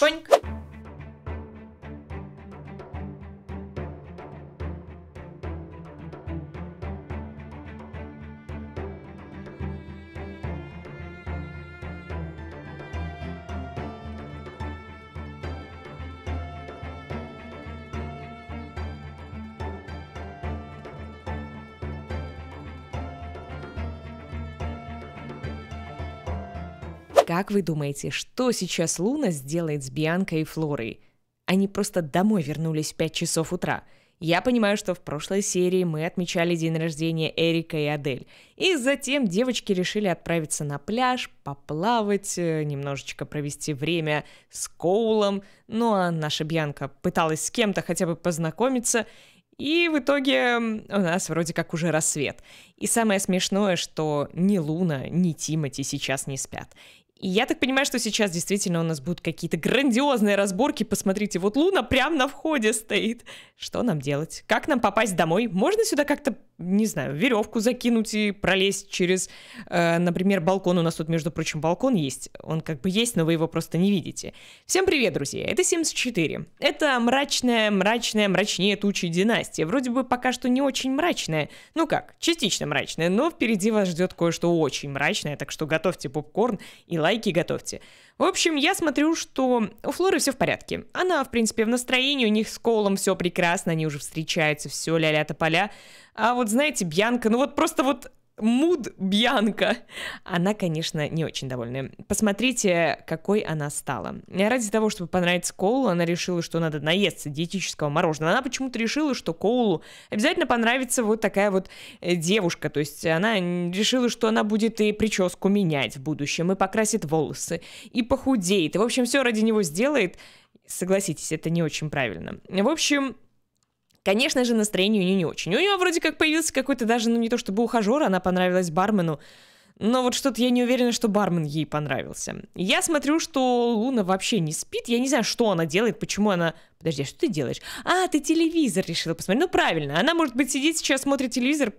Панька. Как вы думаете, что сейчас Луна сделает с Бианкой и Флорой? Они просто домой вернулись в 5 часов утра. Я понимаю, что в прошлой серии мы отмечали день рождения Эрика и Адель. И затем девочки решили отправиться на пляж, поплавать, э, немножечко провести время с Коулом. Ну а наша Бьянка пыталась с кем-то хотя бы познакомиться. И в итоге у нас вроде как уже рассвет. И самое смешное, что ни Луна, ни Тимати сейчас не спят. И я так понимаю, что сейчас действительно у нас будут какие-то грандиозные разборки. Посмотрите, вот Луна прямо на входе стоит. Что нам делать? Как нам попасть домой? Можно сюда как-то, не знаю, веревку закинуть и пролезть через, э, например, балкон. У нас тут, между прочим, балкон есть. Он как бы есть, но вы его просто не видите. Всем привет, друзья. Это 74. Это мрачная, мрачная, мрачнее тучи династия. Вроде бы пока что не очень мрачная. Ну как, частично мрачная, но впереди вас ждет кое-что очень мрачное. Так что готовьте попкорн и лайк лайки готовьте. В общем, я смотрю, что у Флоры все в порядке. Она, в принципе, в настроении, у них с Колом все прекрасно, они уже встречаются, все ля ля поля. А вот, знаете, Бьянка, ну вот просто вот Муд Бьянка. Она, конечно, не очень довольна. Посмотрите, какой она стала. Ради того, чтобы понравиться Коулу, она решила, что надо наесться диетического мороженого. Она почему-то решила, что Коулу обязательно понравится вот такая вот э, девушка. То есть она решила, что она будет и прическу менять в будущем, и покрасит волосы, и похудеет. И, в общем, все ради него сделает. Согласитесь, это не очень правильно. В общем, Конечно же, настроение у нее не очень. У нее вроде как появился какой-то даже, ну не то чтобы ухажер, она понравилась бармену, но вот что-то я не уверена, что бармен ей понравился. Я смотрю, что Луна вообще не спит. Я не знаю, что она делает, почему она... Подожди, а что ты делаешь? А, ты телевизор решила посмотреть. Ну, правильно. Она, может быть, сидит сейчас, смотрит телевизор,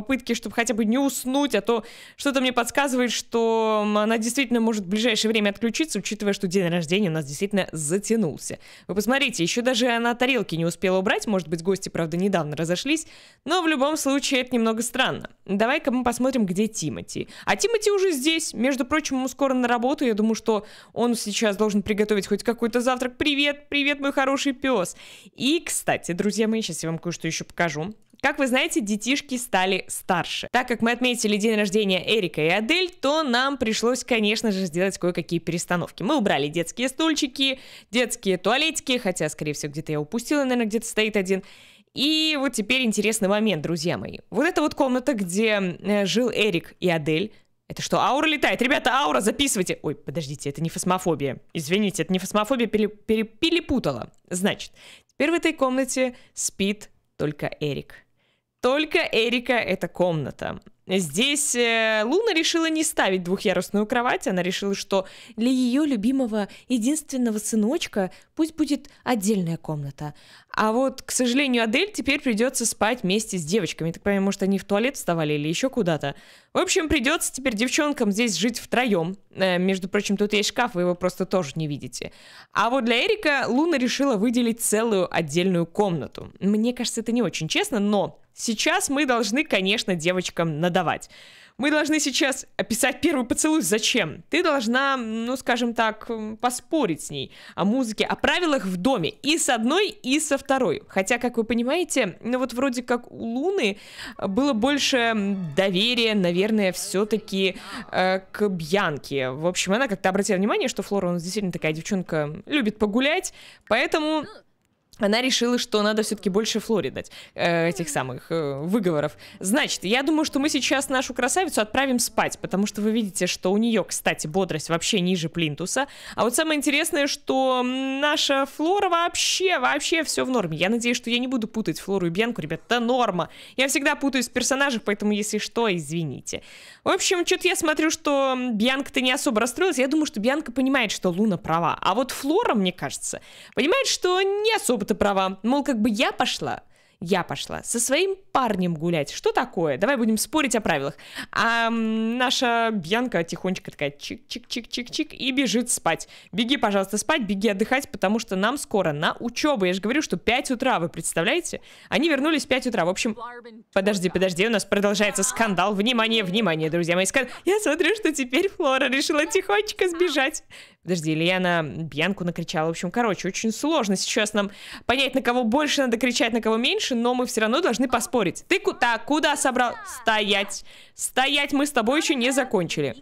попытки, чтобы хотя бы не уснуть, а то что-то мне подсказывает, что она действительно может в ближайшее время отключиться, учитывая, что день рождения у нас действительно затянулся. Вы посмотрите, еще даже она тарелки не успела убрать, может быть, гости, правда, недавно разошлись, но в любом случае это немного странно. Давай-ка мы посмотрим, где Тимати. А Тимати уже здесь, между прочим, ему скоро на работу, я думаю, что он сейчас должен приготовить хоть какой-то завтрак. Привет, привет, мой хороший пес. И, кстати, друзья мои, сейчас я вам кое-что еще покажу. Как вы знаете, детишки стали старше. Так как мы отметили день рождения Эрика и Адель, то нам пришлось, конечно же, сделать кое-какие перестановки. Мы убрали детские стульчики, детские туалетики, хотя, скорее всего, где-то я упустила, наверное, где-то стоит один. И вот теперь интересный момент, друзья мои. Вот эта вот комната, где э, жил Эрик и Адель, это что, аура летает? Ребята, аура, записывайте. Ой, подождите, это не фосмофобия. Извините, это не фосмофобия, пере, пере, перепутала. Значит, теперь в этой комнате спит только Эрик. Только Эрика — эта комната. Здесь э, Луна решила не ставить двухъярусную кровать, она решила, что для ее любимого единственного сыночка пусть будет отдельная комната. А вот, к сожалению, Адель теперь придется спать вместе с девочками. так понимаю, может, они в туалет вставали или еще куда-то. В общем, придется теперь девчонкам здесь жить втроем. Э, между прочим, тут есть шкаф, вы его просто тоже не видите. А вот для Эрика Луна решила выделить целую отдельную комнату. Мне кажется, это не очень честно, но сейчас мы должны, конечно, девочкам надо отдавать. Мы должны сейчас описать первый поцелуй. Зачем? Ты должна, ну, скажем так, поспорить с ней о музыке, о правилах в доме. И с одной, и со второй. Хотя, как вы понимаете, ну вот вроде как у Луны э, было больше доверия, наверное, все-таки э, к Бьянке. В общем, она как-то обратила внимание, что Флора он действительно такая девчонка любит погулять. Поэтому ну, она решила, что надо все-таки больше Флори дать э, этих самых э, выговоров. Значит, я думаю, что мы сейчас нашу красавицу отправим спать, потому что вы видите, что у нее, кстати, бодрость вообще ниже плинтуса. А вот самое интересное, что наша Флора вообще, вообще все в норме. Я надеюсь, что я не буду путать Флору и Бьянку, ребят, это норма. Я всегда путаюсь в персонажах, поэтому, если что, извините. В общем, что-то я смотрю, что Бьянка-то не особо расстроилась. Я думаю, что Бьянка понимает, что Луна права. А вот Флора, мне кажется, понимает, что не особо ты права. Мол, как бы я пошла, я пошла со своим парнем гулять. Что такое? Давай будем спорить о правилах. А наша Бьянка тихонечко такая чик-чик-чик-чик-чик и бежит спать. Беги, пожалуйста, спать, беги отдыхать, потому что нам скоро на учебу. Я же говорю, что 5 утра, вы представляете? Они вернулись в 5 утра. В общем, подожди, подожди, у нас продолжается скандал. Внимание, внимание, друзья мои. Я смотрю, что теперь Флора решила тихонечко сбежать. Подожди, или я на Бьянку накричала? В общем, короче, очень сложно сейчас нам понять, на кого больше надо кричать, на кого меньше, но мы все равно должны поспорить. Ты куда, куда собрал? Стоять! Стоять, мы с тобой еще не закончили.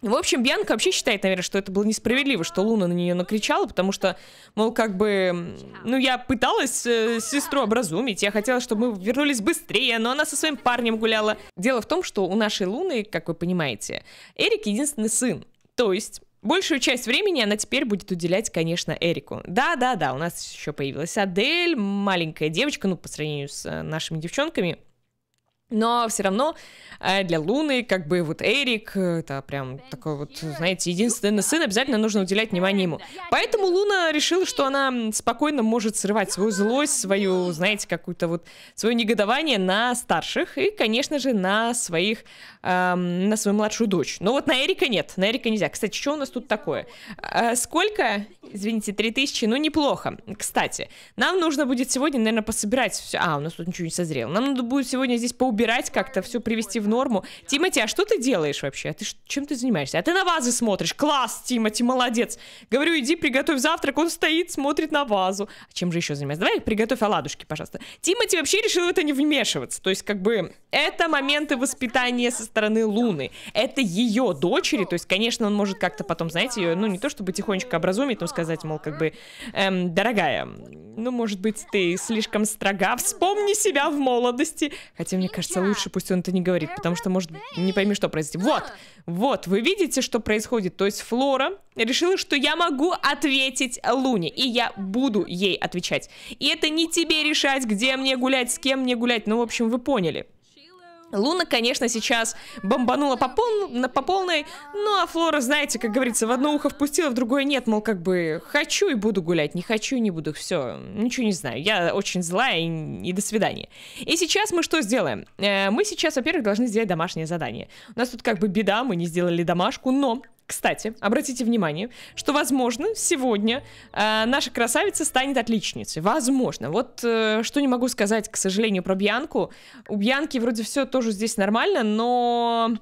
В общем, Бьянка вообще считает, наверное, что это было несправедливо, что Луна на нее накричала, потому что, мол, как бы, ну, я пыталась э, сестру образумить, я хотела, чтобы мы вернулись быстрее, но она со своим парнем гуляла. Дело в том, что у нашей Луны, как вы понимаете, Эрик единственный сын, то есть Большую часть времени она теперь будет уделять, конечно, Эрику. Да-да-да, у нас еще появилась Адель, маленькая девочка, ну, по сравнению с э, нашими девчонками, но все равно э, для Луны, как бы вот Эрик, э, это прям такой вот, знаете, единственный сын, обязательно нужно уделять внимание ему. Поэтому Луна решила, что она спокойно может срывать свою злость, свою, знаете, какую-то вот, свое негодование на старших и, конечно же, на своих, эм, на свою младшую дочь. Но вот на Эрика нет, на Эрика нельзя. Кстати, что у нас тут такое? Э, сколько? Извините, 3000, ну неплохо. Кстати, нам нужно будет сегодня, наверное, пособирать все. А, у нас тут ничего не созрело. Нам надо будет сегодня здесь поубирать убирать как-то, все привести в норму. Тимати, а что ты делаешь вообще? А ты чем ты занимаешься? А ты на вазы смотришь. Класс, Тимати, молодец. Говорю, иди, приготовь завтрак. Он стоит, смотрит на вазу. А чем же еще занимается? Давай приготовь оладушки, пожалуйста. Тимати вообще решил в это не вмешиваться. То есть, как бы, это моменты воспитания со стороны Луны. Это ее дочери. То есть, конечно, он может как-то потом, знаете, ее, ну, не то чтобы тихонечко образумить, но сказать, мол, как бы, эм, дорогая, ну, может быть, ты слишком строга. Вспомни себя в молодости. Хотя, мне кажется, кажется, лучше пусть он это не говорит, потому что может не пойми, что произойти. Вот, вот, вы видите, что происходит. То есть Флора решила, что я могу ответить Луне, и я буду ей отвечать. И это не тебе решать, где мне гулять, с кем мне гулять. Ну, в общем, вы поняли. Луна, конечно, сейчас бомбанула по, пол, на, по полной, ну а Флора, знаете, как говорится, в одно ухо впустила, в другое нет, мол, как бы хочу и буду гулять, не хочу и не буду, все, ничего не знаю, я очень злая и, и до свидания. И сейчас мы что сделаем? Э, мы сейчас, во-первых, должны сделать домашнее задание. У нас тут как бы беда, мы не сделали домашку, но кстати, обратите внимание, что, возможно, сегодня э, наша красавица станет отличницей. Возможно. Вот э, что не могу сказать, к сожалению, про Бьянку. У Бьянки вроде все тоже здесь нормально, но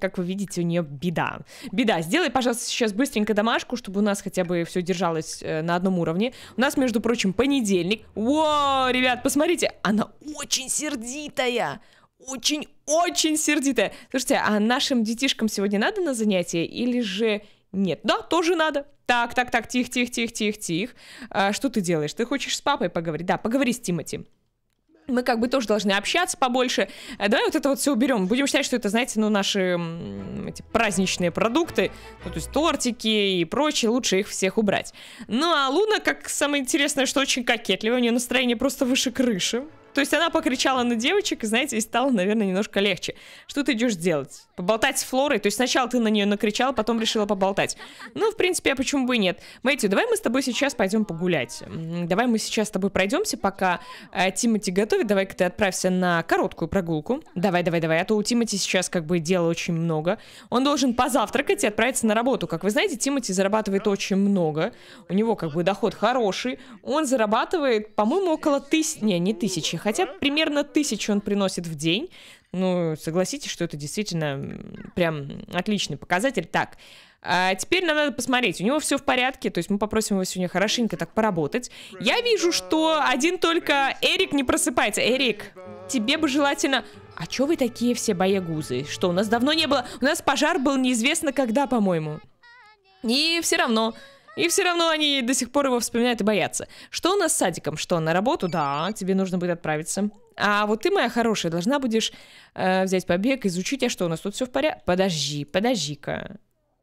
как вы видите, у нее беда. Беда. Сделай, пожалуйста, сейчас быстренько домашку, чтобы у нас хотя бы все держалось э, на одном уровне. У нас, между прочим, понедельник. О, ребят, посмотрите, она очень сердитая очень-очень сердитая. Слушайте, а нашим детишкам сегодня надо на занятие или же нет? Да, тоже надо. Так, так, так, тихо, тихо, тихо, тихо, тихо. А, что ты делаешь? Ты хочешь с папой поговорить? Да, поговори с Тимати мы как бы тоже должны общаться побольше. А давай вот это вот все уберем. Будем считать, что это, знаете, ну, наши эти праздничные продукты, ну, то есть тортики и прочее, лучше их всех убрать. Ну, а Луна, как самое интересное, что очень кокетливая, у нее настроение просто выше крыши. То есть она покричала на девочек, знаете, и стало, наверное, немножко легче. Что ты идешь делать? Поболтать с Флорой? То есть сначала ты на нее накричал, потом решила поболтать. Ну, в принципе, а почему бы и нет? Мэтью, давай мы с тобой сейчас пойдем погулять. Давай мы сейчас с тобой пройдемся, пока э, Тимати готовит. Давай-ка ты отправься на короткую прогулку. Давай, давай, давай. А то у Тимати сейчас как бы дела очень много. Он должен позавтракать и отправиться на работу. Как вы знаете, Тимати зарабатывает очень много. У него как бы доход хороший. Он зарабатывает, по-моему, около тысячи... Не, не тысячи, хотя примерно тысячу он приносит в день. Ну, согласитесь, что это действительно прям отличный показатель. Так, а теперь нам надо посмотреть, у него все в порядке, то есть мы попросим его сегодня хорошенько так поработать. Я вижу, что один только Эрик не просыпается. Эрик, тебе бы желательно... А чё вы такие все боягузы? Что, у нас давно не было... У нас пожар был неизвестно когда, по-моему. И все равно и все равно они до сих пор его вспоминают и боятся. Что у нас с садиком? Что, на работу? Да, тебе нужно будет отправиться. А вот ты, моя хорошая, должна будешь э, взять побег, изучить, а что у нас тут все в порядке? Подожди, подожди-ка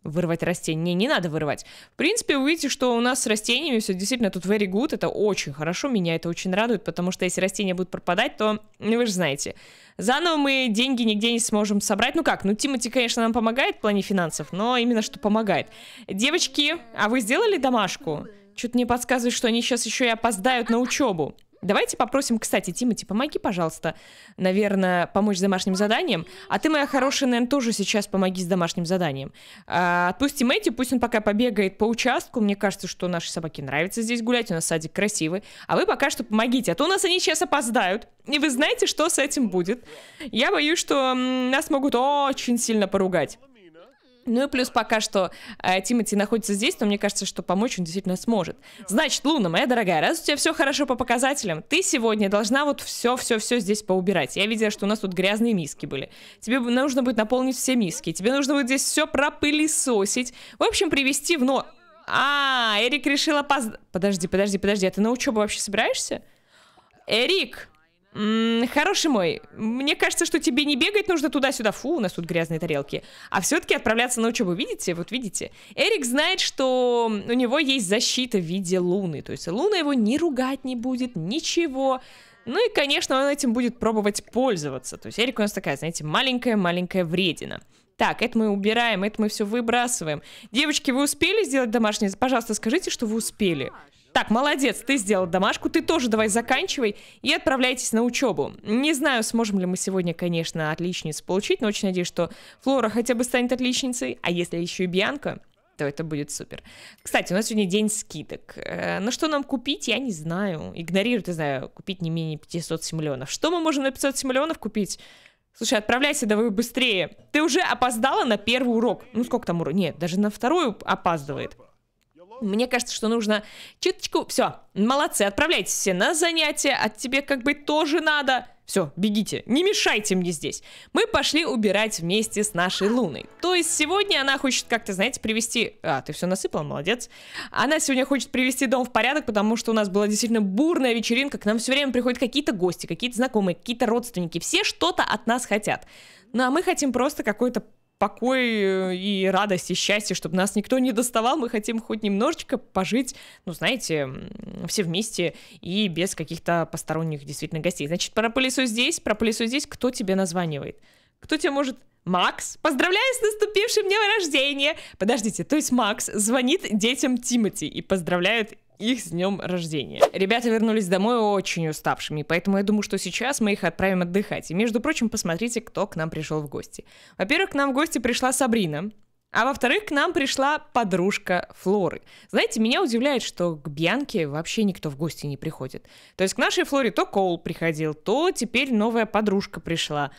вырвать растение. Не, не надо вырывать. В принципе, вы видите, что у нас с растениями все действительно тут very good. Это очень хорошо, меня это очень радует, потому что если растения будут пропадать, то, ну, вы же знаете, заново мы деньги нигде не сможем собрать. Ну как, ну Тимати, конечно, нам помогает в плане финансов, но именно что помогает. Девочки, а вы сделали домашку? Что-то мне подсказывает, что они сейчас еще и опоздают на учебу. Давайте попросим, кстати, Тимати, помоги, пожалуйста, наверное, помочь с домашним заданием. А ты, моя хорошая, наверное, тоже сейчас помоги с домашним заданием. А, отпусти Мэти, пусть он пока побегает по участку. Мне кажется, что нашей собаке нравится здесь гулять, у нас садик красивый. А вы пока что помогите, а то у нас они сейчас опоздают. И вы знаете, что с этим будет. Я боюсь, что нас могут очень сильно поругать. Ну и плюс пока что э, Тимати находится здесь, но мне кажется, что помочь он действительно сможет. Значит, Луна, моя дорогая, раз у тебя все хорошо по показателям, ты сегодня должна вот все-все-все здесь поубирать. Я видела, что у нас тут грязные миски были. Тебе нужно будет наполнить все миски, тебе нужно будет здесь все пропылесосить. В общем, привести в но... А, Эрик решил опоздать. Подожди, подожди, подожди, а ты на учебу вообще собираешься? Эрик! хороший мой, мне кажется, что тебе не бегать нужно туда-сюда, фу, у нас тут грязные тарелки, а все-таки отправляться на учебу, видите, вот видите. Эрик знает, что у него есть защита в виде Луны, то есть Луна его не ругать не будет, ничего. Ну и, конечно, он этим будет пробовать пользоваться, то есть Эрик у нас такая, знаете, маленькая-маленькая вредина. Так, это мы убираем, это мы все выбрасываем. Девочки, вы успели сделать домашнее? Пожалуйста, скажите, что вы успели. Так, молодец, ты сделал домашку, ты тоже давай заканчивай и отправляйтесь на учебу. Не знаю, сможем ли мы сегодня, конечно, отличницу получить, но очень надеюсь, что Флора хотя бы станет отличницей, а если еще и Бьянка, то это будет супер. Кстати, у нас сегодня день скидок. Э, на что нам купить, я не знаю. Игнорирую, ты знаю, купить не менее 500 миллионов. Что мы можем на 500 миллионов купить? Слушай, отправляйся давай быстрее. Ты уже опоздала на первый урок. Ну, сколько там урок? Нет, даже на второй опаздывает мне кажется, что нужно чуточку... Все, молодцы, отправляйтесь все на занятия, от тебе как бы тоже надо. Все, бегите, не мешайте мне здесь. Мы пошли убирать вместе с нашей Луной. То есть сегодня она хочет как-то, знаете, привести... А, ты все насыпал, молодец. Она сегодня хочет привести дом в порядок, потому что у нас была действительно бурная вечеринка. К нам все время приходят какие-то гости, какие-то знакомые, какие-то родственники. Все что-то от нас хотят. Ну а мы хотим просто какой-то покой э, и радость и счастье, чтобы нас никто не доставал, мы хотим хоть немножечко пожить, ну, знаете, все вместе и без каких-то посторонних действительно гостей. Значит, про пылесу здесь, про пылесу здесь, кто тебе названивает? Кто тебе может Макс, поздравляю с наступившим днем рождения! Подождите, то есть Макс звонит детям Тимати и поздравляет их с днем рождения. Ребята вернулись домой очень уставшими, поэтому я думаю, что сейчас мы их отправим отдыхать. И, между прочим, посмотрите, кто к нам пришел в гости. Во-первых, к нам в гости пришла Сабрина, а во-вторых, к нам пришла подружка Флоры. Знаете, меня удивляет, что к Бьянке вообще никто в гости не приходит. То есть к нашей Флоре то Коул приходил, то теперь новая подружка пришла.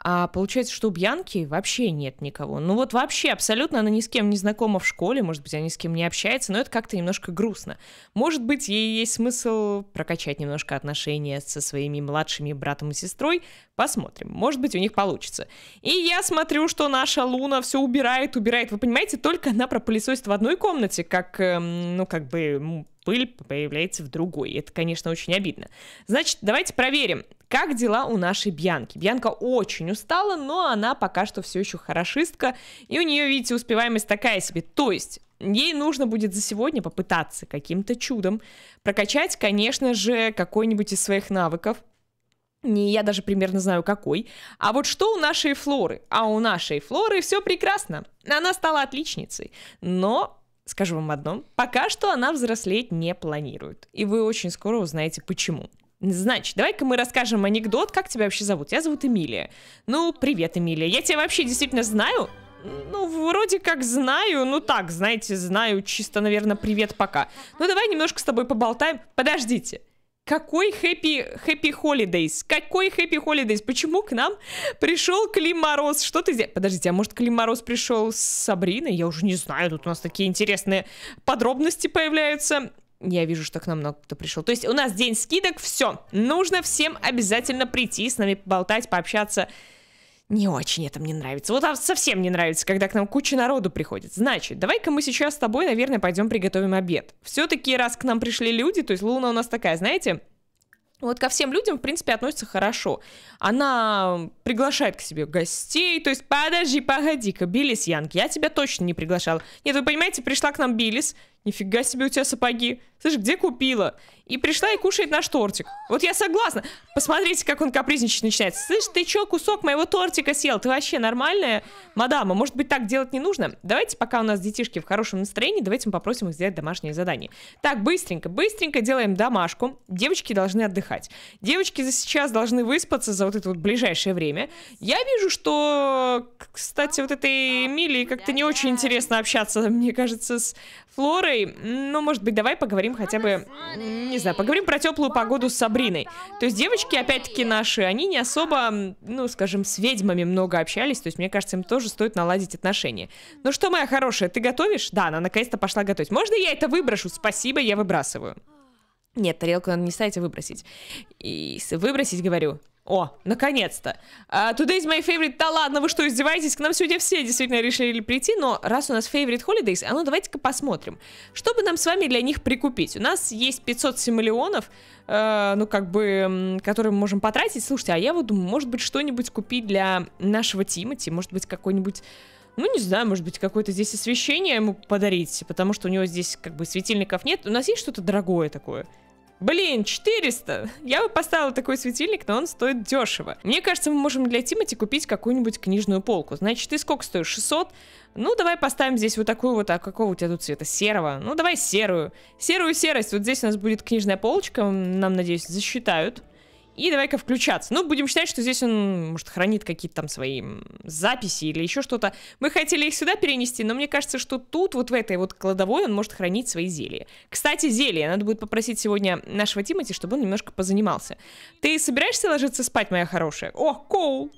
А получается, что у Бьянки вообще нет никого. Ну вот вообще абсолютно она ни с кем не знакома в школе, может быть, она ни с кем не общается, но это как-то немножко грустно. Может быть, ей есть смысл прокачать немножко отношения со своими младшими братом и сестрой. Посмотрим, может быть, у них получится. И я смотрю, что наша Луна все убирает, убирает. Вы понимаете, только она пропылесосит в одной комнате, как, эм, ну, как бы пыль появляется в другой. Это, конечно, очень обидно. Значит, давайте проверим, как дела у нашей Бьянки. Бьянка очень устала, но она пока что все еще хорошистка, и у нее, видите, успеваемость такая себе. То есть ей нужно будет за сегодня попытаться каким-то чудом прокачать, конечно же, какой-нибудь из своих навыков. Не я даже примерно знаю какой. А вот что у нашей Флоры? А у нашей Флоры все прекрасно. Она стала отличницей. Но Скажу вам одно, пока что она взрослеть не планирует, и вы очень скоро узнаете почему. Значит, давай-ка мы расскажем анекдот, как тебя вообще зовут? Я зовут Эмилия. Ну, привет, Эмилия, я тебя вообще действительно знаю? Ну, вроде как знаю, ну так, знаете, знаю, чисто, наверное, привет, пока. Ну, давай немножко с тобой поболтаем. Подождите, какой хэппи, хэппи холидейс? Какой хэппи холидейс? Почему к нам пришел Клим Мороз? Что ты здесь? Подождите, а может Клим Мороз пришел с Сабриной? Я уже не знаю, тут у нас такие интересные подробности появляются. Я вижу, что к нам много кто пришел. То есть у нас день скидок, все. Нужно всем обязательно прийти с нами поболтать, пообщаться не очень это мне нравится. Вот совсем не нравится, когда к нам куча народу приходит. Значит, давай-ка мы сейчас с тобой, наверное, пойдем приготовим обед. Все-таки раз к нам пришли люди, то есть Луна у нас такая, знаете, вот ко всем людям, в принципе, относится хорошо. Она приглашает к себе гостей, то есть, подожди, погоди-ка, Билис Янг, я тебя точно не приглашала. Нет, вы понимаете, пришла к нам Билис, Нифига себе у тебя сапоги. Слышь, где купила? И пришла и кушает наш тортик. Вот я согласна. Посмотрите, как он капризничать начинает. Слышь, ты чё, кусок моего тортика съел? Ты вообще нормальная? Мадама, может быть, так делать не нужно? Давайте, пока у нас детишки в хорошем настроении, давайте мы попросим их сделать домашнее задание. Так, быстренько, быстренько делаем домашку. Девочки должны отдыхать. Девочки за сейчас должны выспаться за вот это вот ближайшее время. Я вижу, что, кстати, вот этой Эмилии как-то не очень интересно общаться, мне кажется, с Флорой температурой. Ну, может быть, давай поговорим хотя бы, не знаю, поговорим про теплую погоду с Сабриной. То есть девочки, опять-таки, наши, они не особо, ну, скажем, с ведьмами много общались. То есть, мне кажется, им тоже стоит наладить отношения. Ну что, моя хорошая, ты готовишь? Да, она наконец-то пошла готовить. Можно я это выброшу? Спасибо, я выбрасываю. Нет, тарелку надо не ставить, а выбросить. И выбросить, говорю. О, наконец-то. Uh, today's my favorite. Да ладно, вы что, издеваетесь? К нам сегодня все действительно решили прийти, но раз у нас favorite holidays, а ну давайте-ка посмотрим. Что бы нам с вами для них прикупить? У нас есть 500 симолеонов, uh, ну как бы, которые мы можем потратить. Слушайте, а я вот думаю, может быть, что-нибудь купить для нашего Тимати, может быть, какой-нибудь... Ну, не знаю, может быть, какое-то здесь освещение ему подарить, потому что у него здесь как бы светильников нет. У нас есть что-то дорогое такое? Блин, 400! Я бы поставила такой светильник, но он стоит дешево. Мне кажется, мы можем для Тимати купить какую-нибудь книжную полку. Значит, ты сколько стоишь? 600? Ну, давай поставим здесь вот такую вот, а какого у тебя тут цвета? Серого? Ну, давай серую. Серую серость. Вот здесь у нас будет книжная полочка, нам, надеюсь, засчитают. И давай-ка включаться. Ну, будем считать, что здесь он, может, хранит какие-то там свои записи или еще что-то. Мы хотели их сюда перенести, но мне кажется, что тут, вот в этой вот кладовой, он может хранить свои зелья. Кстати, зелья. Надо будет попросить сегодня нашего Тимати, чтобы он немножко позанимался. Ты собираешься ложиться спать, моя хорошая? О, Коул!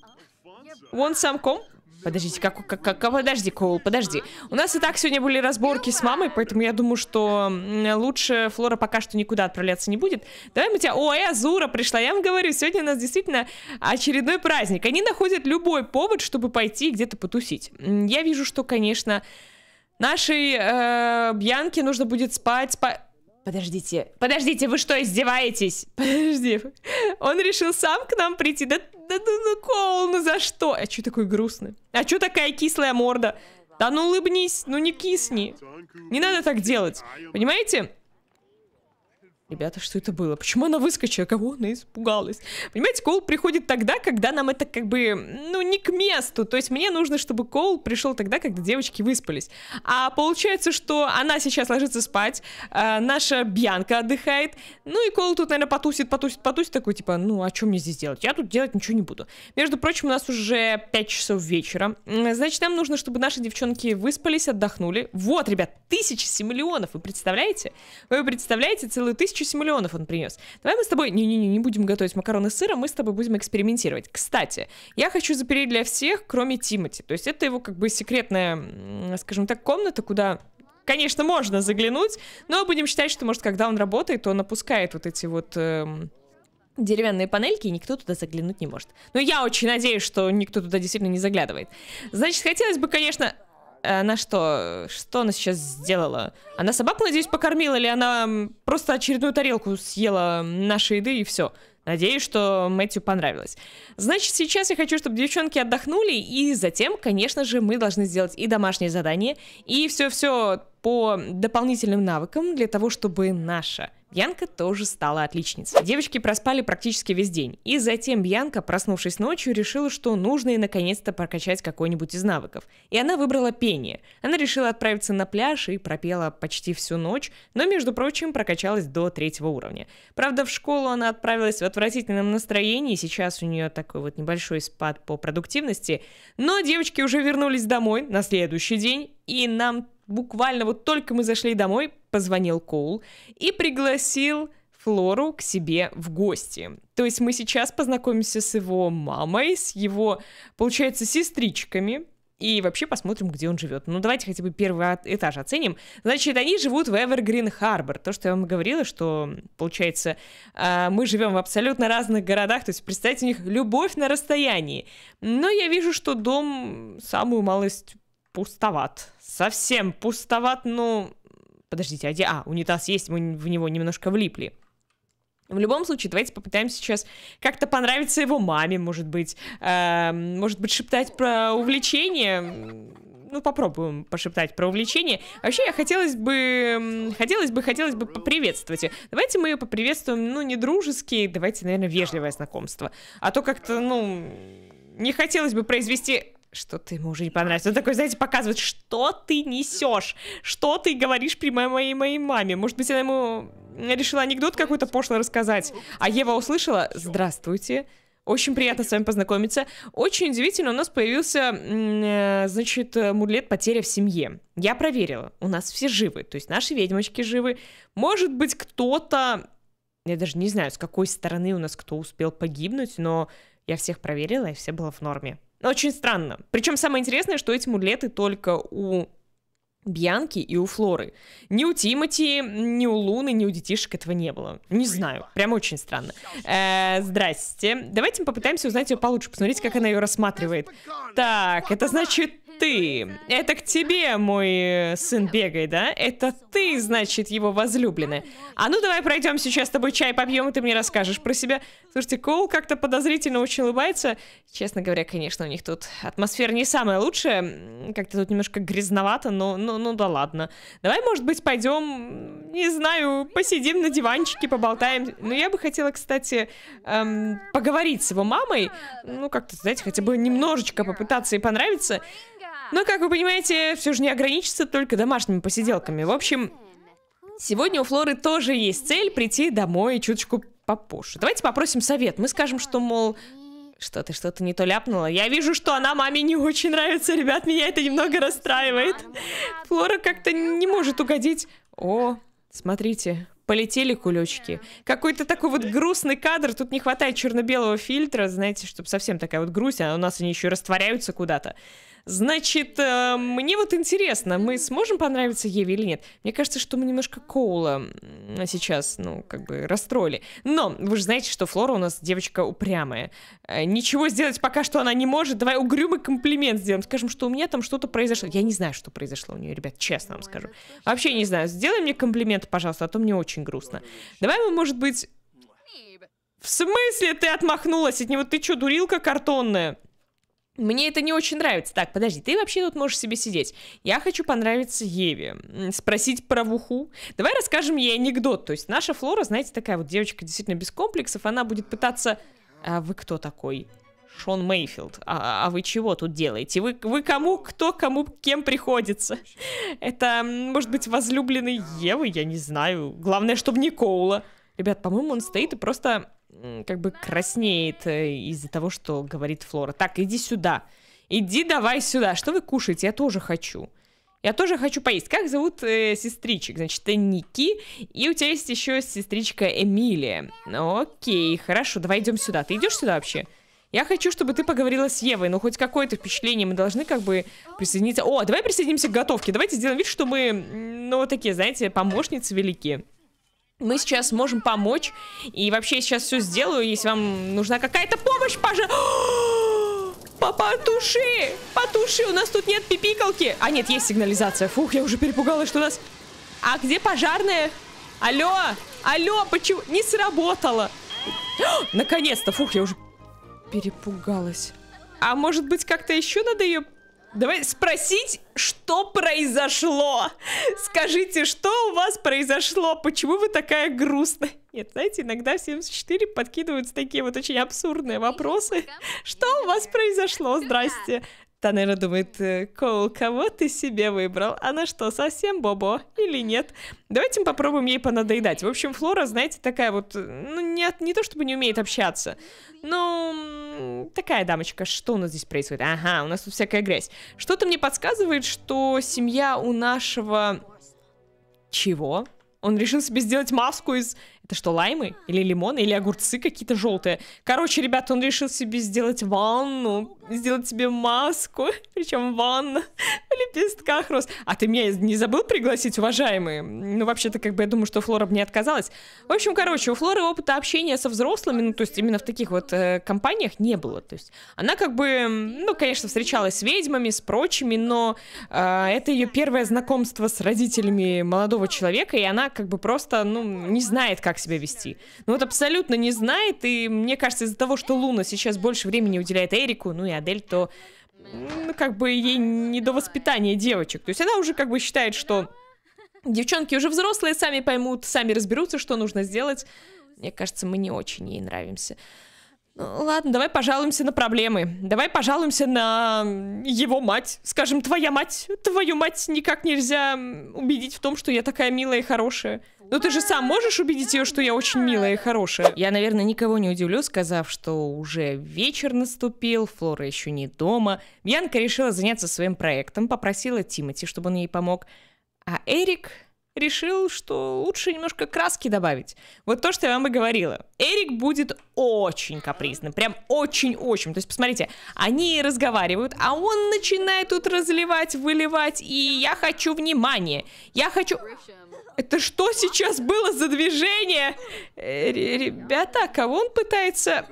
Cool. Вон сам ком. Подождите, как, как, как, подожди, Коул, подожди. У нас и так сегодня были разборки с мамой, поэтому я думаю, что лучше Флора пока что никуда отправляться не будет. Давай мы тебя... Ой, Азура пришла. Я вам говорю, сегодня у нас действительно очередной праздник. Они находят любой повод, чтобы пойти где-то потусить. Я вижу, что, конечно, нашей э, Бьянке нужно будет спать... спать Подождите, подождите, вы что, издеваетесь? Подожди, он решил сам к нам прийти? Да, да, да, да, Коул, ну за что? А чё такой грустный? А чё такая кислая морда? Да ну улыбнись, ну не кисни. Не надо так делать. Понимаете? Ребята, что это было? Почему она выскочила? Кого она испугалась? Понимаете, Коул приходит тогда, когда нам это как бы, ну, не к месту. То есть мне нужно, чтобы Коул пришел тогда, когда девочки выспались. А получается, что она сейчас ложится спать, э, наша Бьянка отдыхает. Ну и Коул тут, наверное, потусит, потусит, потусит. Такой, типа, ну, а что мне здесь делать? Я тут делать ничего не буду. Между прочим, у нас уже 5 часов вечера. Значит, нам нужно, чтобы наши девчонки выспались, отдохнули. Вот, ребят, тысячи, миллионов, вы представляете? Вы представляете целую тысячу 70 миллионов он принес. Давай мы с тобой... Не-не-не, не будем готовить макароны с сыром, мы с тобой будем экспериментировать. Кстати, я хочу запереть для всех, кроме Тимати. То есть это его как бы секретная, скажем так, комната, куда конечно, можно заглянуть, но будем считать, что, может, когда он работает, то он опускает вот эти вот... Эм, деревянные панельки, и никто туда заглянуть не может. Но я очень надеюсь, что никто туда действительно не заглядывает. Значит, хотелось бы, конечно, она э, что? Что она сейчас сделала? Она собаку, надеюсь, покормила, или она просто очередную тарелку съела нашей еды и все? Надеюсь, что Мэтью понравилось. Значит, сейчас я хочу, чтобы девчонки отдохнули, и затем, конечно же, мы должны сделать и домашнее задание, и все-все по дополнительным навыкам для того, чтобы наша Бьянка тоже стала отличницей. Девочки проспали практически весь день, и затем Бьянка, проснувшись ночью, решила, что нужно и наконец-то прокачать какой-нибудь из навыков. И она выбрала пение. Она решила отправиться на пляж и пропела почти всю ночь, но, между прочим, прокачалась до третьего уровня. Правда, в школу она отправилась в отвратительном настроении, сейчас у нее такой вот небольшой спад по продуктивности, но девочки уже вернулись домой на следующий день, и нам буквально вот только мы зашли домой, позвонил Коул и пригласил Флору к себе в гости. То есть мы сейчас познакомимся с его мамой, с его, получается, сестричками, и вообще посмотрим, где он живет. Ну, давайте хотя бы первый этаж оценим. Значит, они живут в Эвергрин Харбор. То, что я вам говорила, что, получается, а, мы живем в абсолютно разных городах, то есть, представьте, у них любовь на расстоянии. Но я вижу, что дом самую малость пустоват. Совсем пустоват, ну... Подождите, а где... А, унитаз есть, мы в него немножко влипли. В любом случае, давайте попытаемся сейчас как-то понравиться его маме, может быть. Э, может быть, шептать про увлечение. Ну, попробуем пошептать про увлечение. Вообще, я хотелось бы... Хотелось бы, хотелось бы поприветствовать ее. Давайте мы ее поприветствуем, ну, не дружески, давайте, наверное, вежливое знакомство. А то как-то, ну... Не хотелось бы произвести что-то ему уже не понравилось. Он такой, знаете, показывает, что ты несешь, что ты говоришь при моей, моей маме. Может быть, она ему решила анекдот какой-то пошло рассказать. А Ева услышала, здравствуйте, очень приятно с вами познакомиться. Очень удивительно, у нас появился, э, значит, мурлет «Потеря в семье». Я проверила, у нас все живы, то есть наши ведьмочки живы. Может быть, кто-то, я даже не знаю, с какой стороны у нас кто успел погибнуть, но я всех проверила, и все было в норме. Ну, очень странно. Причем самое интересное, что эти мудлеты только у Бьянки и у Флоры. Ни у Тимати, ни у Луны, ни у детишек этого не было. Не знаю, прям очень странно. Э, здрасте. Давайте попытаемся узнать ее получше, посмотрите, как она ее рассматривает. Так, это значит ты. Это к тебе мой э, сын бегает, да? Это ты, значит, его возлюбленная. А ну давай пройдем сейчас с тобой чай попьем, и ты мне расскажешь про себя. Слушайте, Коул как-то подозрительно очень улыбается. Честно говоря, конечно, у них тут атмосфера не самая лучшая. Как-то тут немножко грязновато, но ну, ну да ладно. Давай, может быть, пойдем, не знаю, посидим на диванчике, поболтаем. Но ну, я бы хотела, кстати, эм, поговорить с его мамой. Ну, как-то, знаете, хотя бы немножечко попытаться и понравиться. Но, ну, как вы понимаете, все же не ограничится только домашними посиделками. В общем, сегодня у Флоры тоже есть цель прийти домой чуточку попозже. Давайте попросим совет. Мы скажем, что, мол, что ты что-то не то ляпнула. Я вижу, что она маме не очень нравится, ребят, меня это немного расстраивает. Флора как-то не может угодить. О, смотрите, полетели кулечки. Какой-то такой вот грустный кадр, тут не хватает черно-белого фильтра, знаете, чтобы совсем такая вот грусть, а у нас они еще растворяются куда-то. Значит, э, мне вот интересно, мы сможем понравиться Еве или нет? Мне кажется, что мы немножко Коула сейчас, ну, как бы расстроили. Но вы же знаете, что Флора у нас девочка упрямая. Э, ничего сделать пока что она не может. Давай угрюмый комплимент сделаем. Скажем, что у меня там что-то произошло. Я не знаю, что произошло у нее, ребят, честно вам скажу. Вообще не знаю. Сделай мне комплимент, пожалуйста, а то мне очень грустно. Давай мы, может быть... В смысле ты отмахнулась от него? Ты что, дурилка картонная? мне это не очень нравится. Так, подожди, ты вообще тут можешь себе сидеть. Я хочу понравиться Еве. Спросить про Вуху. Давай расскажем ей анекдот. То есть наша Флора, знаете, такая вот девочка действительно без комплексов. Она будет пытаться... А вы кто такой? Шон Мейфилд. А, а вы чего тут делаете? Вы, вы кому, кто, кому, кем приходится? Это, может быть, возлюбленный Евы? Я не знаю. Главное, чтобы не Коула. Ребят, по-моему, он стоит и просто как бы краснеет э, из-за того, что говорит Флора. Так, иди сюда. Иди давай сюда. Что вы кушаете? Я тоже хочу. Я тоже хочу поесть. Как зовут э, сестричек? Значит, это Ники. И у тебя есть еще сестричка Эмилия. Окей, хорошо, давай идем сюда. Ты идешь сюда вообще? Я хочу, чтобы ты поговорила с Евой, ну хоть какое-то впечатление, мы должны как бы присоединиться. О, давай присоединимся к готовке, давайте сделаем вид, что мы, ну, такие, знаете, помощницы великие мы сейчас можем помочь. И вообще сейчас все сделаю. Если вам нужна какая-то помощь, пожалуйста. Папа, Потуши! Потуши! У нас тут нет пипикалки. А нет, есть сигнализация. Фух, я уже перепугалась, что у нас... А где пожарная? Алло! Алло, почему? Не сработало. Наконец-то! Фух, я уже перепугалась. А может быть, как-то еще надо ее Давай спросить, что произошло. Скажите, что у вас произошло? Почему вы такая грустная? Нет, знаете, иногда в 74 подкидываются такие вот очень абсурдные вопросы. Что у вас произошло? Здрасте. Та, наверное, думает, «Э, Коул, кого ты себе выбрал? Она а что, совсем бобо или нет? Давайте мы попробуем ей понадоедать. В общем, Флора, знаете, такая вот, э, ну, не, не то чтобы не умеет общаться, но такая дамочка. Что у нас здесь происходит? Ага, у нас тут всякая грязь. Что-то мне подсказывает, что семья у нашего... Чего? Он решил себе сделать маску из это что, лаймы? Или лимоны? Или огурцы какие-то желтые? Короче, ребят, он решил себе сделать ванну. Сделать себе маску. Причем ванна в лепестках роз. А ты меня не забыл пригласить, уважаемые? Ну, вообще-то, как бы, я думаю, что Флора бы не отказалась. В общем, короче, у Флоры опыта общения со взрослыми, ну, то есть именно в таких вот э, компаниях не было. То есть она как бы, ну, конечно, встречалась с ведьмами, с прочими, но э, это ее первое знакомство с родителями молодого человека, и она как бы просто, ну, не знает, как себя вести. Ну вот абсолютно не знает, и мне кажется, из-за того, что Луна сейчас больше времени уделяет Эрику, ну и Адель, то ну, как бы ей не до воспитания девочек. То есть она уже как бы считает, что девчонки уже взрослые, сами поймут, сами разберутся, что нужно сделать. Мне кажется, мы не очень ей нравимся. Ну, ладно, давай пожалуемся на проблемы. Давай пожалуемся на его мать. Скажем, твоя мать. Твою мать никак нельзя убедить в том, что я такая милая и хорошая. Но ты же сам можешь убедить ее, что я очень милая и хорошая? Я, наверное, никого не удивлю, сказав, что уже вечер наступил, Флора еще не дома. Бьянка решила заняться своим проектом, попросила Тимати, чтобы он ей помог. А Эрик решил, что лучше немножко краски добавить. Вот то, что я вам и говорила. Эрик будет очень капризным, прям очень-очень. То есть, посмотрите, они разговаривают, а он начинает тут разливать, выливать, и я хочу внимания. Я хочу... Это что сейчас было за движение? Э, ребята, кого он пытается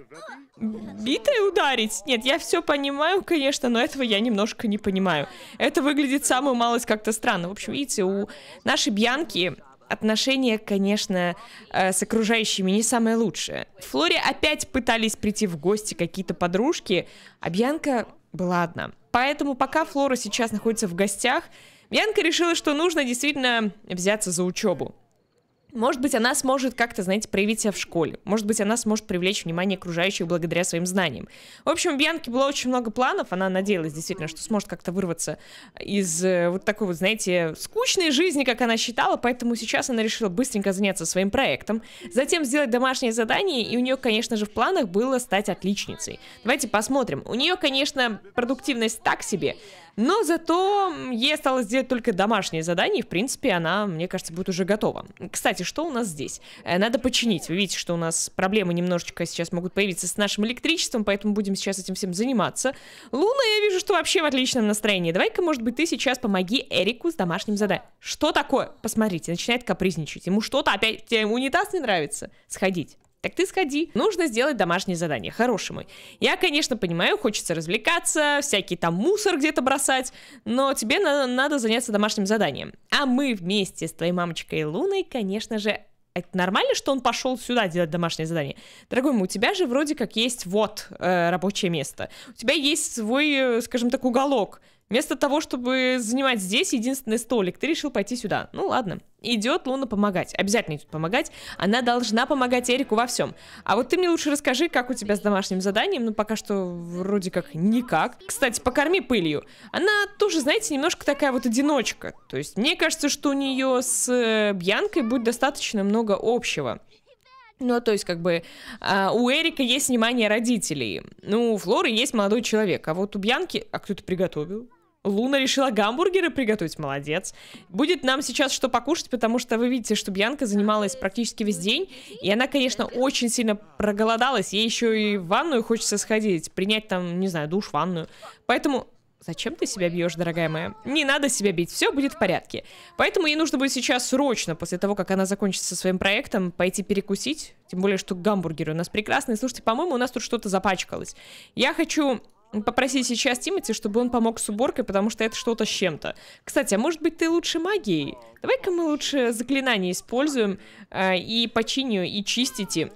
битой ударить? Нет, я все понимаю, конечно, но этого я немножко не понимаю. Это выглядит самую малость как-то странно. В общем, видите, у нашей Бьянки отношения, конечно, э, с окружающими не самое лучшее. Флоре опять пытались прийти в гости какие-то подружки, а Бьянка была одна. Поэтому пока Флора сейчас находится в гостях, Бьянка решила, что нужно действительно взяться за учебу. Может быть, она сможет как-то, знаете, проявить себя в школе. Может быть, она сможет привлечь внимание окружающих благодаря своим знаниям. В общем, у Бьянки было очень много планов. Она надеялась действительно, что сможет как-то вырваться из э, вот такой вот, знаете, скучной жизни, как она считала. Поэтому сейчас она решила быстренько заняться своим проектом. Затем сделать домашнее задание. И у нее, конечно же, в планах было стать отличницей. Давайте посмотрим. У нее, конечно, продуктивность так себе. Но зато ей осталось сделать только домашние задания, и, в принципе, она, мне кажется, будет уже готова. Кстати, что у нас здесь? Э, надо починить. Вы видите, что у нас проблемы немножечко сейчас могут появиться с нашим электричеством, поэтому будем сейчас этим всем заниматься. Луна, я вижу, что вообще в отличном настроении. Давай-ка, может быть, ты сейчас помоги Эрику с домашним заданием. Что такое? Посмотрите, начинает капризничать. Ему что-то опять... Тебе унитаз не нравится? Сходить. Так ты сходи. Нужно сделать домашнее задание. Хороший мой. Я, конечно, понимаю, хочется развлекаться, всякий там мусор где-то бросать, но тебе на- надо заняться домашним заданием. А мы вместе с твоей мамочкой Луной, конечно же, это нормально, что он пошел сюда делать домашнее задание? Дорогой мой, у тебя же вроде как есть вот э, рабочее место. У тебя есть свой, э, скажем так, уголок Вместо того, чтобы занимать здесь единственный столик, ты решил пойти сюда. Ну ладно. Идет Луна помогать. Обязательно идет помогать. Она должна помогать Эрику во всем. А вот ты мне лучше расскажи, как у тебя с домашним заданием. Ну, пока что вроде как никак. Кстати, покорми пылью. Она тоже, знаете, немножко такая вот одиночка. То есть мне кажется, что у нее с э, Бьянкой будет достаточно много общего. Ну, а то есть, как бы, э, у Эрика есть внимание родителей. Ну, у Флоры есть молодой человек. А вот у Бьянки... А кто-то приготовил? Луна решила гамбургеры приготовить, молодец. Будет нам сейчас что покушать, потому что вы видите, что Бьянка занималась практически весь день. И она, конечно, очень сильно проголодалась. Ей еще и в ванную хочется сходить, принять там, не знаю, душ, ванную. Поэтому Зачем ты себя бьешь, дорогая моя? Не надо себя бить, все будет в порядке. Поэтому ей нужно будет сейчас срочно, после того, как она закончит со своим проектом, пойти перекусить. Тем более, что гамбургеры у нас прекрасные. Слушайте, по-моему, у нас тут что-то запачкалось. Я хочу Попроси сейчас Тимати, чтобы он помог с уборкой, потому что это что-то с чем-то. Кстати, а может быть ты лучше магией? Давай-ка мы лучше заклинание используем э, и починю, и чистите.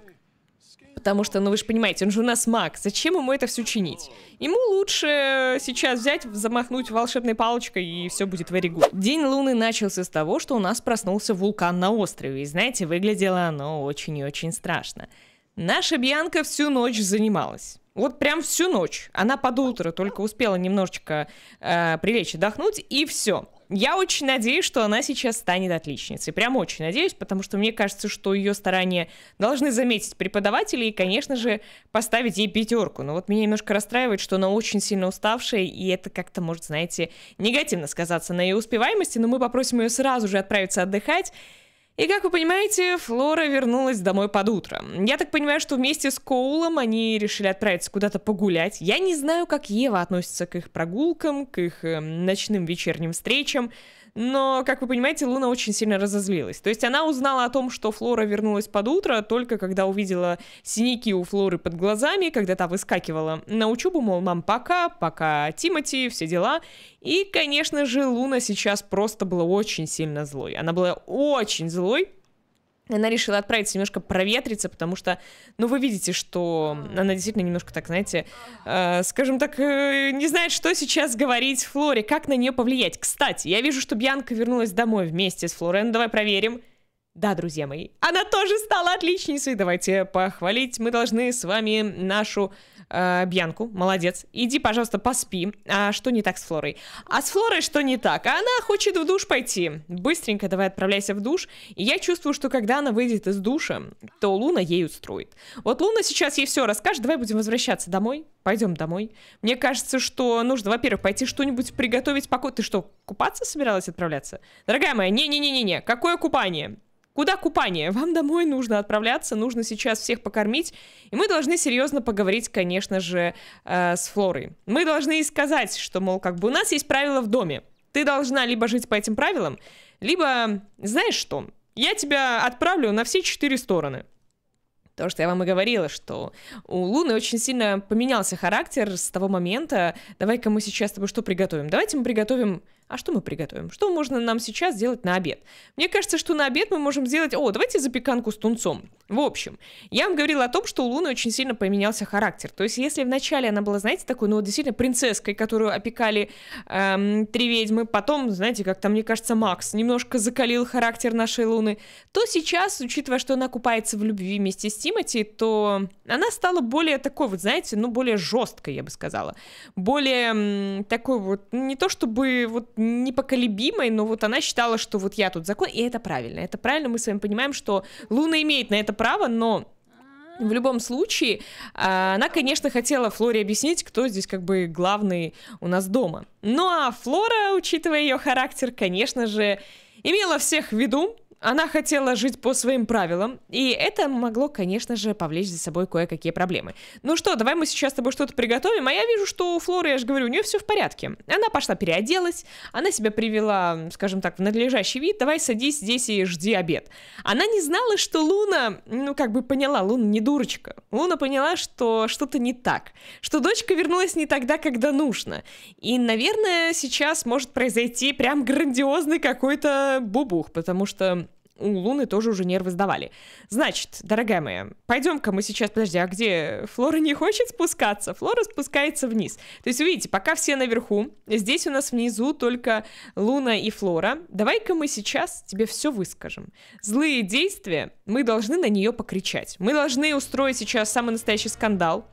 Потому что, ну вы же понимаете, он же у нас маг. Зачем ему это все чинить? Ему лучше э, сейчас взять, замахнуть волшебной палочкой, и все будет very good. День Луны начался с того, что у нас проснулся вулкан на острове. И знаете, выглядело оно очень и очень страшно. Наша Бьянка всю ночь занималась. Вот прям всю ночь. Она под утро только успела немножечко э, прилечь, отдохнуть, и все. Я очень надеюсь, что она сейчас станет отличницей. Прям очень надеюсь, потому что мне кажется, что ее старания должны заметить преподаватели и, конечно же, поставить ей пятерку. Но вот меня немножко расстраивает, что она очень сильно уставшая, и это как-то может, знаете, негативно сказаться на ее успеваемости, но мы попросим ее сразу же отправиться отдыхать и, как вы понимаете, Флора вернулась домой под утро. Я так понимаю, что вместе с Коулом они решили отправиться куда-то погулять. Я не знаю, как Ева относится к их прогулкам, к их э, ночным вечерним встречам, но, как вы понимаете, Луна очень сильно разозлилась. То есть она узнала о том, что Флора вернулась под утро, только когда увидела синяки у Флоры под глазами, когда та выскакивала на учебу, мол, мам, пока, пока Тимати, все дела. И, конечно же, Луна сейчас просто была очень сильно злой. Она была очень злой, она решила отправиться немножко проветриться, потому что, ну, вы видите, что она действительно немножко так, знаете, э, скажем так, э, не знает, что сейчас говорить Флоре, как на нее повлиять. Кстати, я вижу, что Бьянка вернулась домой вместе с Флорой, ну, давай проверим. Да, друзья мои, она тоже стала отличницей, давайте похвалить. Мы должны с вами нашу э, Бьянку, молодец, иди, пожалуйста, поспи. А что не так с Флорой? А с Флорой что не так? Она хочет в душ пойти. Быстренько давай отправляйся в душ. И я чувствую, что когда она выйдет из душа, то Луна ей устроит. Вот Луна сейчас ей все расскажет, давай будем возвращаться домой. Пойдем домой. Мне кажется, что нужно, во-первых, пойти что-нибудь приготовить. Поко... Ты что, купаться собиралась отправляться? Дорогая моя, не-не-не-не-не, какое купание? Куда купание? Вам домой нужно отправляться, нужно сейчас всех покормить. И мы должны серьезно поговорить, конечно же, э, с Флорой. Мы должны ей сказать, что, мол, как бы у нас есть правила в доме. Ты должна либо жить по этим правилам, либо, знаешь что, я тебя отправлю на все четыре стороны. То, что я вам и говорила, что у Луны очень сильно поменялся характер с того момента. Давай-ка мы сейчас с тобой что приготовим? Давайте мы приготовим а что мы приготовим? Что можно нам сейчас сделать на обед? Мне кажется, что на обед мы можем сделать... О, давайте запеканку с тунцом. В общем, я вам говорила о том, что у Луны очень сильно поменялся характер. То есть, если вначале она была, знаете, такой, ну, действительно принцесской, которую опекали эм, три ведьмы, потом, знаете, как там, мне кажется, Макс немножко закалил характер нашей Луны, то сейчас, учитывая, что она купается в любви вместе с Тимати, то она стала более такой вот, знаете, ну, более жесткой, я бы сказала. Более м, такой вот, не то чтобы вот непоколебимой, но вот она считала, что вот я тут закон, и это правильно. Это правильно, мы с вами понимаем, что Луна имеет на это право, но в любом случае, а, она, конечно, хотела Флоре объяснить, кто здесь как бы главный у нас дома. Ну а Флора, учитывая ее характер, конечно же, имела всех в виду, она хотела жить по своим правилам, и это могло, конечно же, повлечь за собой кое-какие проблемы. Ну что, давай мы сейчас с тобой что-то приготовим, а я вижу, что у Флоры, я же говорю, у нее все в порядке. Она пошла переоделась, она себя привела, скажем так, в надлежащий вид, давай садись здесь и жди обед. Она не знала, что Луна, ну как бы поняла, Луна не дурочка. Луна поняла, что что-то не так, что дочка вернулась не тогда, когда нужно. И, наверное, сейчас может произойти прям грандиозный какой-то бубух, потому что у Луны тоже уже нервы сдавали. Значит, дорогая моя, пойдем-ка мы сейчас... Подожди, а где? Флора не хочет спускаться, Флора спускается вниз. То есть, видите, пока все наверху, здесь у нас внизу только Луна и Флора. Давай-ка мы сейчас тебе все выскажем. Злые действия, мы должны на нее покричать. Мы должны устроить сейчас самый настоящий скандал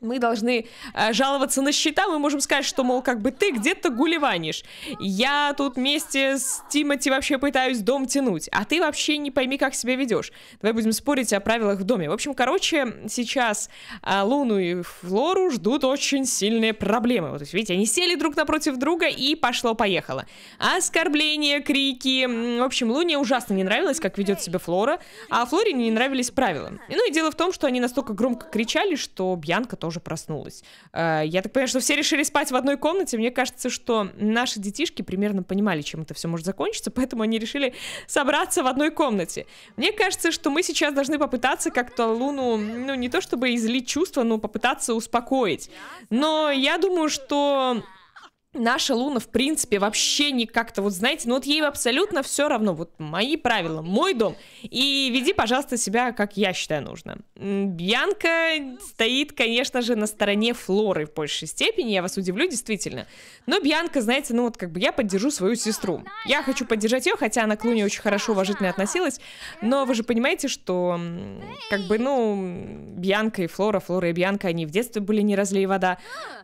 мы должны э, жаловаться на счета, мы можем сказать, что, мол, как бы ты где-то гулеванишь. Я тут вместе с Тимати вообще пытаюсь дом тянуть, а ты вообще не пойми, как себя ведешь. Давай будем спорить о правилах в доме. В общем, короче, сейчас э, Луну и Флору ждут очень сильные проблемы. Вот, видите, они сели друг напротив друга и пошло-поехало. Оскорбления, крики. В общем, Луне ужасно не нравилось, как ведет себя Флора, а Флоре не нравились правила. Ну и дело в том, что они настолько громко кричали, что Бьянка тоже тоже проснулась. Э, я так понимаю, что все решили спать в одной комнате. Мне кажется, что наши детишки примерно понимали, чем это все может закончиться, поэтому они решили собраться в одной комнате. Мне кажется, что мы сейчас должны попытаться как-то Луну, ну, не то чтобы излить чувства, но попытаться успокоить. Но я думаю, что наша Луна, в принципе, вообще не как-то, вот знаете, ну вот ей абсолютно все равно, вот мои правила, мой дом, и веди, пожалуйста, себя, как я считаю нужно. Бьянка стоит, конечно же, на стороне Флоры в большей степени, я вас удивлю, действительно. Но Бьянка, знаете, ну вот как бы я поддержу свою сестру. Я хочу поддержать ее, хотя она к Луне очень хорошо уважительно относилась, но вы же понимаете, что как бы, ну, Бьянка и Флора, Флора и Бьянка, они в детстве были не разлей вода,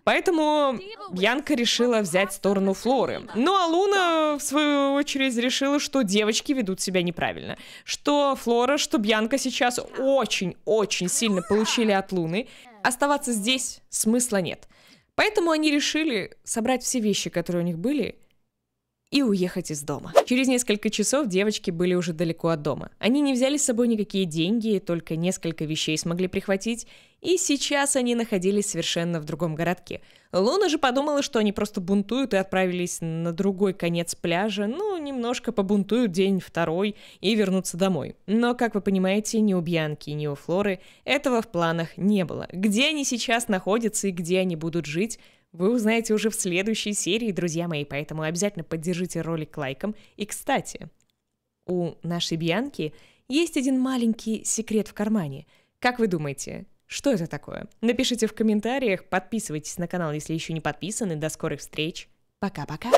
поэтому Бьянка решила взять сторону Флоры. Ну а Луна, в свою очередь, решила, что девочки ведут себя неправильно. Что Флора, что Бьянка сейчас очень-очень сильно получили от Луны. Оставаться здесь смысла нет. Поэтому они решили собрать все вещи, которые у них были, и уехать из дома. Через несколько часов девочки были уже далеко от дома. Они не взяли с собой никакие деньги, только несколько вещей смогли прихватить, и сейчас они находились совершенно в другом городке. Луна же подумала, что они просто бунтуют и отправились на другой конец пляжа, ну, немножко побунтуют день второй и вернутся домой. Но, как вы понимаете, ни у Бьянки, ни у Флоры этого в планах не было. Где они сейчас находятся и где они будут жить, вы узнаете уже в следующей серии, друзья мои, поэтому обязательно поддержите ролик лайком. И, кстати, у нашей Бьянки есть один маленький секрет в кармане. Как вы думаете, что это такое? Напишите в комментариях, подписывайтесь на канал, если еще не подписаны. До скорых встреч. Пока-пока.